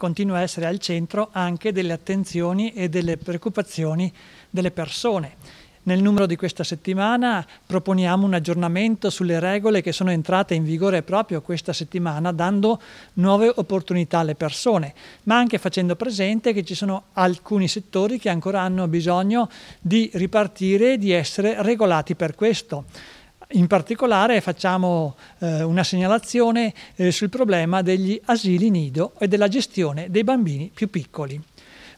continua a essere al centro anche delle attenzioni e delle preoccupazioni delle persone. Nel numero di questa settimana proponiamo un aggiornamento sulle regole che sono entrate in vigore proprio questa settimana, dando nuove opportunità alle persone, ma anche facendo presente che ci sono alcuni settori che ancora hanno bisogno di ripartire e di essere regolati per questo. In particolare facciamo eh, una segnalazione eh, sul problema degli asili nido e della gestione dei bambini più piccoli.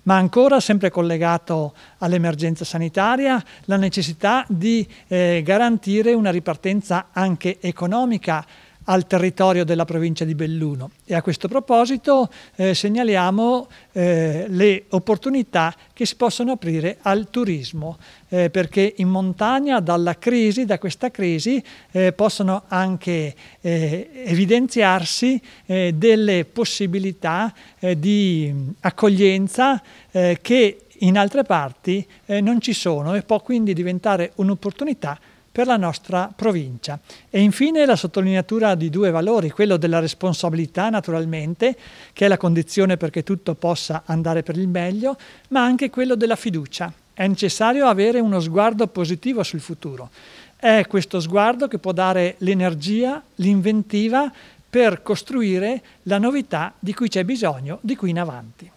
Ma ancora, sempre collegato all'emergenza sanitaria, la necessità di eh, garantire una ripartenza anche economica al territorio della provincia di Belluno e a questo proposito eh, segnaliamo eh, le opportunità che si possono aprire al turismo eh, perché in montagna dalla crisi, da questa crisi eh, possono anche eh, evidenziarsi eh, delle possibilità di accoglienza che in altre parti non ci sono e può quindi diventare un'opportunità per la nostra provincia. E infine la sottolineatura di due valori, quello della responsabilità naturalmente, che è la condizione perché tutto possa andare per il meglio, ma anche quello della fiducia. È necessario avere uno sguardo positivo sul futuro. È questo sguardo che può dare l'energia, l'inventiva per costruire la novità di cui c'è bisogno di qui in avanti.